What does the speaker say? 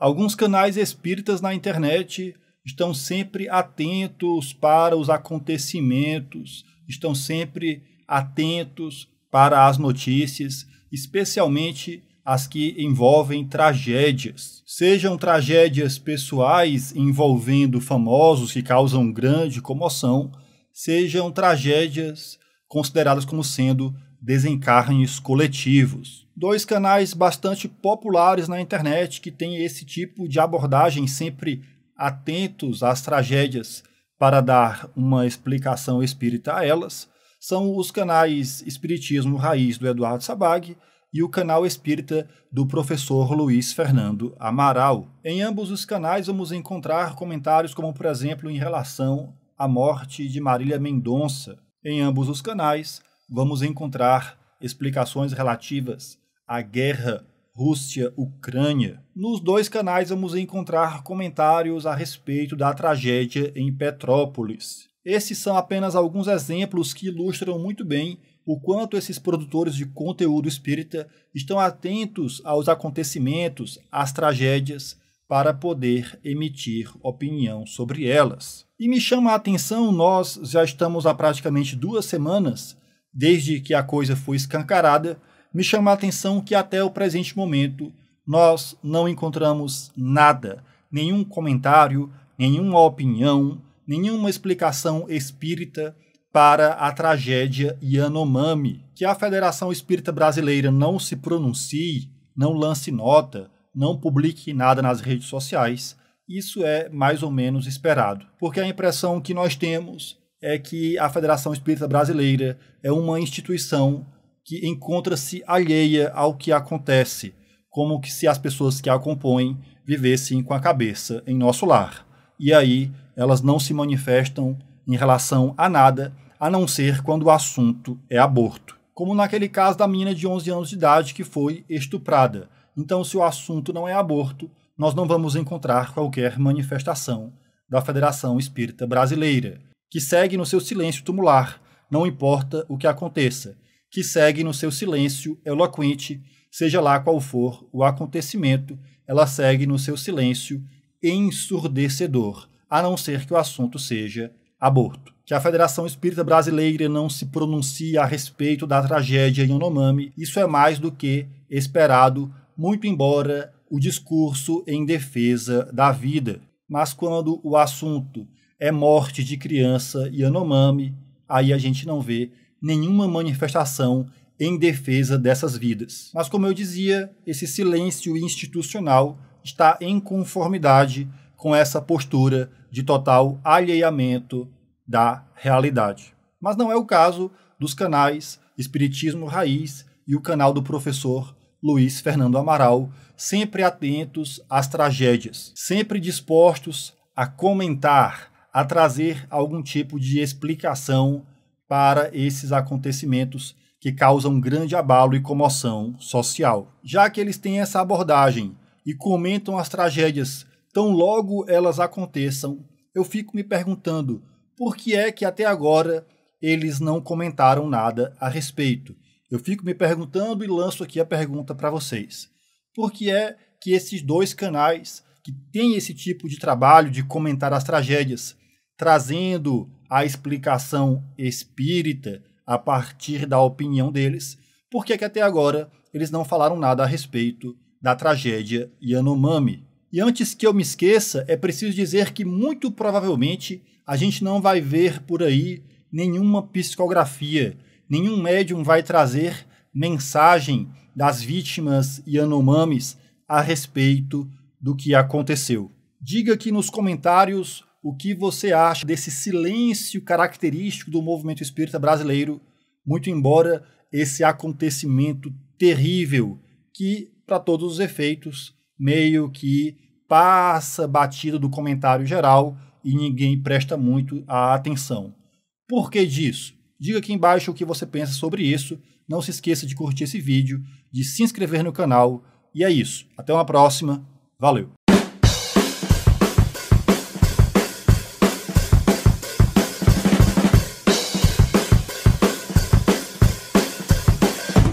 Alguns canais espíritas na internet estão sempre atentos para os acontecimentos, estão sempre atentos para as notícias, especialmente as que envolvem tragédias. Sejam tragédias pessoais envolvendo famosos que causam grande comoção, sejam tragédias consideradas como sendo desencarnes coletivos. Dois canais bastante populares na internet que têm esse tipo de abordagem, sempre atentos às tragédias para dar uma explicação espírita a elas, são os canais Espiritismo Raiz do Eduardo Sabag e o canal espírita do professor Luiz Fernando Amaral. Em ambos os canais vamos encontrar comentários como, por exemplo, em relação à morte de Marília Mendonça. Em ambos os canais, vamos encontrar explicações relativas à guerra Rússia-Ucrânia. Nos dois canais vamos encontrar comentários a respeito da tragédia em Petrópolis. Esses são apenas alguns exemplos que ilustram muito bem o quanto esses produtores de conteúdo espírita estão atentos aos acontecimentos, às tragédias, para poder emitir opinião sobre elas. E me chama a atenção, nós já estamos há praticamente duas semanas desde que a coisa foi escancarada, me chama a atenção que até o presente momento nós não encontramos nada, nenhum comentário, nenhuma opinião, nenhuma explicação espírita para a tragédia Yanomami. Que a Federação Espírita Brasileira não se pronuncie, não lance nota, não publique nada nas redes sociais, isso é mais ou menos esperado, porque a impressão que nós temos é que a Federação Espírita Brasileira é uma instituição que encontra-se alheia ao que acontece, como que se as pessoas que a compõem vivessem com a cabeça em nosso lar. E aí elas não se manifestam em relação a nada, a não ser quando o assunto é aborto. Como naquele caso da menina de 11 anos de idade que foi estuprada. Então, se o assunto não é aborto, nós não vamos encontrar qualquer manifestação da Federação Espírita Brasileira que segue no seu silêncio tumular, não importa o que aconteça, que segue no seu silêncio eloquente, seja lá qual for o acontecimento, ela segue no seu silêncio ensurdecedor, a não ser que o assunto seja aborto. Que a Federação Espírita Brasileira não se pronuncie a respeito da tragédia em Onomami, isso é mais do que esperado, muito embora o discurso em defesa da vida. Mas quando o assunto é morte de criança Yanomami, aí a gente não vê nenhuma manifestação em defesa dessas vidas. Mas, como eu dizia, esse silêncio institucional está em conformidade com essa postura de total alheamento da realidade. Mas não é o caso dos canais Espiritismo Raiz e o canal do professor Luiz Fernando Amaral, sempre atentos às tragédias, sempre dispostos a comentar, a trazer algum tipo de explicação para esses acontecimentos que causam grande abalo e comoção social. Já que eles têm essa abordagem e comentam as tragédias tão logo elas aconteçam, eu fico me perguntando por que é que até agora eles não comentaram nada a respeito. Eu fico me perguntando e lanço aqui a pergunta para vocês. Por que é que esses dois canais que têm esse tipo de trabalho de comentar as tragédias trazendo a explicação espírita a partir da opinião deles, por que até agora eles não falaram nada a respeito da tragédia Yanomami. E antes que eu me esqueça, é preciso dizer que muito provavelmente a gente não vai ver por aí nenhuma psicografia, nenhum médium vai trazer mensagem das vítimas Yanomamis a respeito do que aconteceu. Diga aqui nos comentários o que você acha desse silêncio característico do movimento espírita brasileiro, muito embora esse acontecimento terrível que, para todos os efeitos, meio que passa batido do comentário geral e ninguém presta muito a atenção. Por que disso? Diga aqui embaixo o que você pensa sobre isso. Não se esqueça de curtir esse vídeo, de se inscrever no canal. E é isso. Até uma próxima. Valeu!